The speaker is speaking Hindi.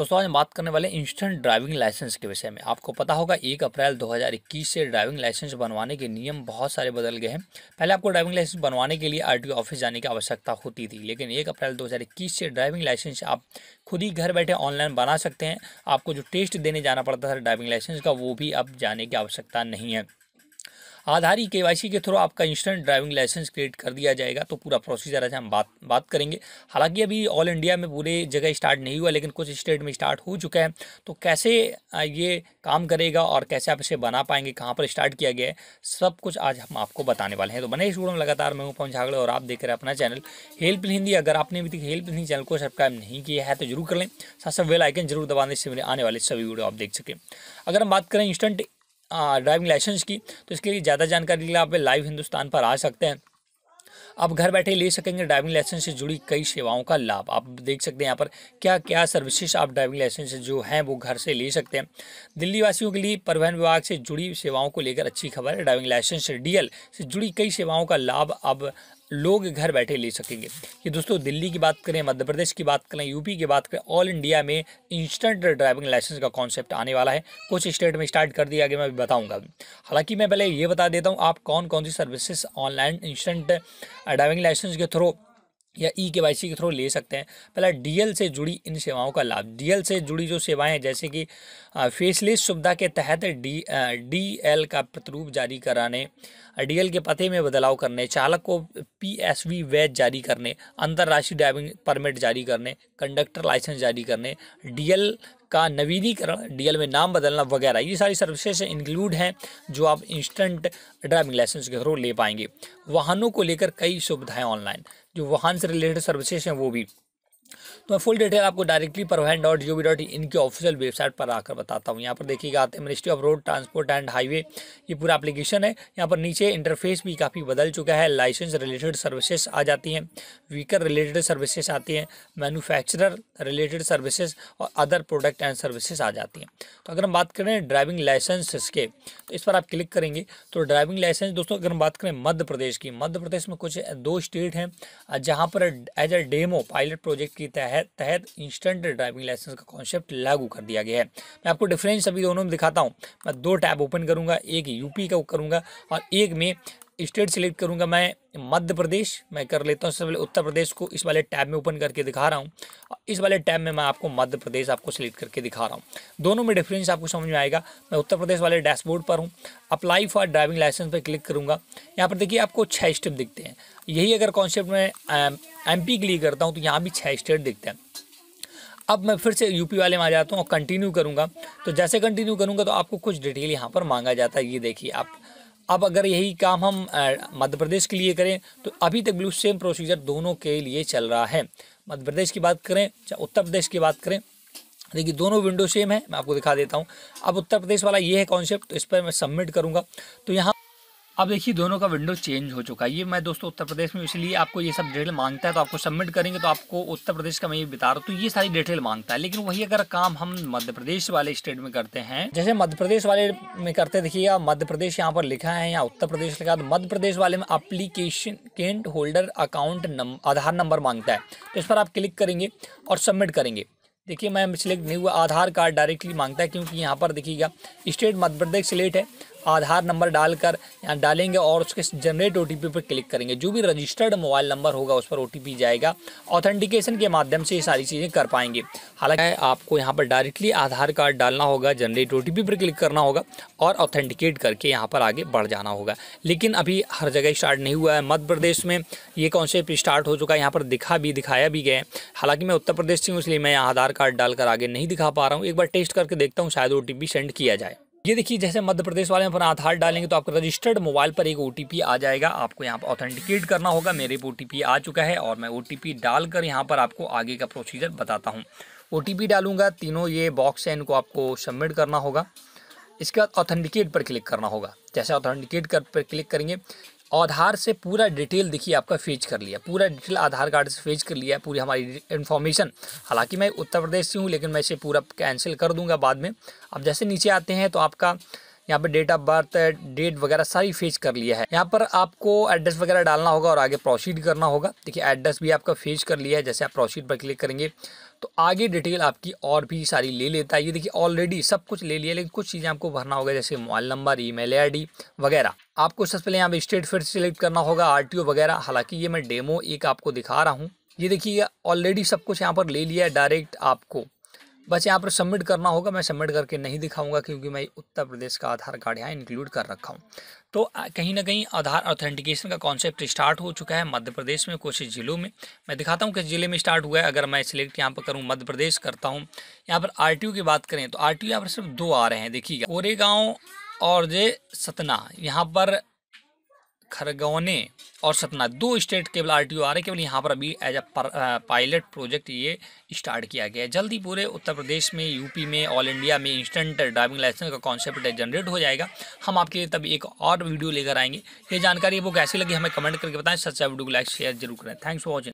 दोस्तों आज बात करने वाले इंस्टेंट ड्राइविंग लाइसेंस के विषय में आपको पता होगा एक अप्रैल 2021 से ड्राइविंग लाइसेंस बनवाने के नियम बहुत सारे बदल गए हैं पहले आपको ड्राइविंग लाइसेंस बनवाने के लिए आरटीओ ऑफिस जाने की आवश्यकता होती थी लेकिन एक अप्रैल 2021 से ड्राइविंग लाइसेंस आप खुद ही घर बैठे ऑनलाइन बना सकते हैं आपको जो टेस्ट देने जाना पड़ता था ड्राइविंग लाइसेंस का वो भी अब जाने की आवश्यकता नहीं है आधार ई e के के थ्रू आपका इंस्टेंट ड्राइविंग लाइसेंस क्रिएट कर दिया जाएगा तो पूरा प्रोसीजर आज हम बात बात करेंगे हालांकि अभी ऑल इंडिया में पूरे जगह स्टार्ट नहीं हुआ लेकिन कुछ स्टेट में स्टार्ट हो चुका है तो कैसे ये काम करेगा और कैसे आप इसे बना पाएंगे कहाँ पर स्टार्ट किया गया है सब कुछ आज हम आपको बताने वाले हैं तो बने स्टूडियो में लगातार मैं हूँ पवन झागड़े और आप देख रहे हैं अपना चैनल हेल्प हिंदी अगर आपने अभी तक हेल्प हिंदी चैनल को सब्सक्राइब नहीं किया है तो जरूर कर लें साथ साथ वेल आइकन जरूर दबाने से मेरे आने वाले सभी वीडियो आप देख सकें अगर हम बात करें इंस्टेंट ड्राइविंग हाँ, लाइसेंस की तो इसके लिए ज़्यादा जानकारी के लिए आप लाइव हिंदुस्तान पर आ सकते हैं आप घर बैठे ले सकेंगे ड्राइविंग लाइसेंस से जुड़ी कई सेवाओं का लाभ आप देख सकते हैं यहाँ पर क्या क्या सर्विसेज आप ड्राइविंग लाइसेंस जो हैं वो घर से ले सकते हैं दिल्ली वासियों के लिए परिवहन विभाग से जुड़ी सेवाओं को लेकर अच्छी खबर है ड्राइविंग लाइसेंस डीएल से जुड़ी कई सेवाओं का लाभ अब लोग घर बैठे ले सकेंगे ये दोस्तों दिल्ली की बात करें मध्य प्रदेश की बात करें यूपी की बात करें ऑल इंडिया में इंस्टेंट ड्राइविंग लाइसेंस का कॉन्सेप्ट आने वाला है कुछ स्टेट में स्टार्ट कर दिया गया मैं बताऊँगा हालांकि मैं पहले ये बता देता हूँ आप कौन कौन सी services online instant driving licence के थ्रू या ई के के थ्रू ले सकते हैं पहला डीएल से जुड़ी इन सेवाओं का लाभ डीएल से जुड़ी जो सेवाएं हैं जैसे कि फेसलेस uh, सुविधा के तहत डी डीएल uh, का प्रतिरूप जारी कराने डीएल के पते में बदलाव करने चालक को पीएसवी वैज जारी करने अंतर्राष्ट्रीय ड्राइविंग परमिट जारी करने कंडक्टर लाइसेंस जारी करने डीएल का नवीनीकरण डीएल में नाम बदलना वगैरह ये सारी सर्विसेज इंक्लूड हैं जो आप इंस्टेंट ड्राइविंग लाइसेंस के थ्रू ले पाएंगे वाहनों को लेकर कई सुविधाएँ ऑनलाइन जो वाहन से रिलेटेड सर्विसेज हैं वो भी तो मैं फुल डिटेल आपको directly Parivahan dot G dot in की ऑफिशियल वेबसाइट पर आकर बताता हूँ यहाँ पर देखिएगा आते हैं ministry of road transport and highway ये पूरा एप्लीकेशन है यहाँ पर नीचे इंटरफेस भी काफ़ी बदल चुका है लाइसेंस रिलेटेड सर्विसेज आ जाती हैं व्हीकल रिलेटेड सर्विसेज आती हैं मैनुफैक्चरर रिलेटेड सर्विसेज और अदर प्रोडक्ट एंड सर्विसेज आ जाती हैं तो अगर हम बात करें ड्राइविंग लाइसेंस के तो इस पर आप क्लिक करेंगे तो ड्राइविंग लाइसेंस दोस्तों अगर हम बात करें मध्य प्रदेश की मध्य प्रदेश में कुछ दो स्टेट हैं जहाँ पर as a demo pilot project के तहत तहत इंस्टेंट ड्राइविंग लाइसेंस का कॉन्सेप्ट लागू कर दिया गया है मैं आपको डिफरेंस अभी दोनों में दिखाता हूँ मैं दो टैब ओपन करूँगा एक यूपी का करूँगा और एक में स्टेट सिलेक्ट करूँगा मैं मध्य प्रदेश मैं कर लेता हूँ सबसे पहले उत्तर प्रदेश को इस वाले टैब में ओपन करके दिखा रहा हूँ इस वाले टैब में मैं आपको मध्य प्रदेश आपको सिलेक्ट करके दिखा रहा हूँ दोनों में डिफरेंस आपको समझ में आएगा मैं उत्तर प्रदेश वाले डैशबोर्ड पर हूँ अप्लाई फॉर ड्राइविंग लाइसेंस पर क्लिक करूँगा यहाँ पर देखिए आपको छः स्टेप दिखते हैं यही अगर कॉन्सेप्ट में एम के लिए करता हूँ तो यहाँ भी छः स्टेट दिखते हैं अब मैं फिर से यूपी वाले में आ जाता हूँ और कंटिन्यू करूँगा तो जैसे कंटिन्यू करूँगा तो आपको कुछ डिटेल यहाँ पर मांगा जाता है ये देखिए आप अब अगर यही काम हम मध्य प्रदेश के लिए करें तो अभी तक बिल्कुल सेम प्रोसीजर दोनों के लिए चल रहा है मध्य प्रदेश की बात करें चाहे उत्तर प्रदेश की बात करें देखिए दोनों विंडो सेम है मैं आपको दिखा देता हूँ अब उत्तर प्रदेश वाला ये है कॉन्सेप्ट तो इस पर मैं सबमिट करूँगा तो यहाँ अब देखिए दोनों का विंडो चेंज हो चुका है ये मैं दोस्तों उत्तर प्रदेश में इसलिए आपको ये सब डिटेल मांगता है तो आपको सबमिट करेंगे तो आपको उत्तर प्रदेश का मैं ये बता रहा हूँ तो ये सारी डिटेल मांगता है लेकिन वही अगर काम हम मध्य प्रदेश वाले स्टेट में करते हैं जैसे मध्य प्रदेश वाले में करते देखिए मध्य प्रदेश यहाँ पर लिखा है या उत्तर प्रदेश लिखा तो मध्य प्रदेश वाले में अप्लीकेशन केंट होल्डर अकाउंट आधार नंबर मांगता है तो इस पर आप क्लिक करेंगे और सबमिट करेंगे देखिए मैं सिलेक्ट नहीं हुआ आधार कार्ड डायरेक्टली मांगता है क्योंकि यहाँ पर देखिएगा स्टेट मध्य प्रदेश सिलेक्ट है आधार नंबर डालकर यहाँ डालेंगे और उसके जनरेट ओ पर क्लिक करेंगे जो भी रजिस्टर्ड मोबाइल नंबर होगा उस पर ओ जाएगा ऑथेंटिकेशन के माध्यम से ये सारी चीज़ें कर पाएंगे हालांकि आपको यहाँ पर डायरेक्टली आधार कार्ड डालना होगा जनरेट ओ पर क्लिक करना होगा और ऑथेंटिकेट करके यहाँ पर आगे बढ़ जाना होगा लेकिन अभी हर जगह स्टार्ट नहीं हुआ है मध्य प्रदेश में ये कॉन्सेप्ट स्टार्ट हो चुका है यहाँ पर दिखा भी दिखाया भी गया है हालाँकि मैं उत्तर प्रदेश से हूँ इसलिए मैं आधार कार्ड डालकर आगे नहीं दिखा पा रहा हूँ एक बार टेस्ट करके देखता हूँ शायद ओ सेंड किया जाए ये देखिए जैसे मध्य प्रदेश वाले अपना आधार डालेंगे तो आपका रजिस्टर्ड मोबाइल पर एक ओ आ जाएगा आपको यहाँ पर ऑथेंटिकेट करना होगा मेरे पे ओ आ चुका है और मैं ओ डालकर यहाँ पर आपको आगे का प्रोसीजर बताता हूँ ओ डालूंगा तीनों ये बॉक्स है इनको आपको सबमिट करना होगा इसके बाद ऑथेंटिकेट पर क्लिक करना होगा जैसे ऑथेंटिकेट कर पर क्लिक करेंगे आधार से पूरा डिटेल देखिए आपका फेज कर लिया पूरा डिटेल आधार कार्ड से फेज कर लिया पूरी हमारी इन्फॉर्मेशन हालांकि मैं उत्तर प्रदेश से हूँ लेकिन मैं इसे पूरा कैंसिल कर दूंगा बाद में अब जैसे नीचे आते हैं तो आपका यहाँ पे डेट ऑफ बर्थ डेट वगैरह सारी फेज कर लिया है यहाँ पर आपको एड्रेस वगैरह डालना होगा और आगे प्रोसीड करना होगा देखिए एड्रेस भी आपका फेज कर लिया है जैसे आप प्रोसीड पर क्लिक करेंगे तो आगे डिटेल आपकी और भी सारी ले लेता है ये देखिए ऑलरेडी सब कुछ ले लिया लेकिन कुछ चीज़ें आपको भरना होगा जैसे मोबाइल नंबर ई मेल वगैरह आपको सबसे पहले यहाँ पे स्टेट फिर सिलेक्ट करना होगा आरटीओ वगैरह हालांकि ये मैं डेमो एक आपको दिखा रहा हूँ ये देखिए ऑलरेडी सब कुछ यहाँ पर ले लिया है डायरेक्ट आपको बस यहाँ पर सबमिट करना होगा मैं सबमिट करके नहीं दिखाऊंगा क्योंकि मैं उत्तर प्रदेश का आधार कार्ड यहाँ इंक्लूड कर रखा हूँ तो कहीं ना कहीं आधार ऑथेंटिकेशन का कॉन्सेप्ट स्टार्ट हो चुका है मध्य प्रदेश में कुछ ज़िलों में मैं दिखाता हूँ किस ज़िले में स्टार्ट हुआ है अगर मैं सिलेक्ट यहाँ पर करूँ मध्य प्रदेश करता हूँ यहाँ पर आर की बात करें तो आर टी यहाँ पर सिर्फ दो आ रहे हैं देखिएगा कोरेगाँव और जे सतना यहाँ पर खरगोने और सतना दो स्टेट केवल आर आ रहे केवल यहाँ पर अभी एज अ पायलट प्रोजेक्ट ये स्टार्ट किया गया है जल्दी पूरे उत्तर प्रदेश में यूपी में ऑल इंडिया में इंस्टेंट ड्राइविंग लाइसेंस का कॉन्सेप्ट जनरेट हो जाएगा हम आपके लिए तब एक और वीडियो लेकर आएंगे ये जानकारी वो कैसी लगी हमें कमेंट करके बताएं सच्चा वीडियो को लाइक शेयर जरूर करें थैंक्स फॉर वॉचिंग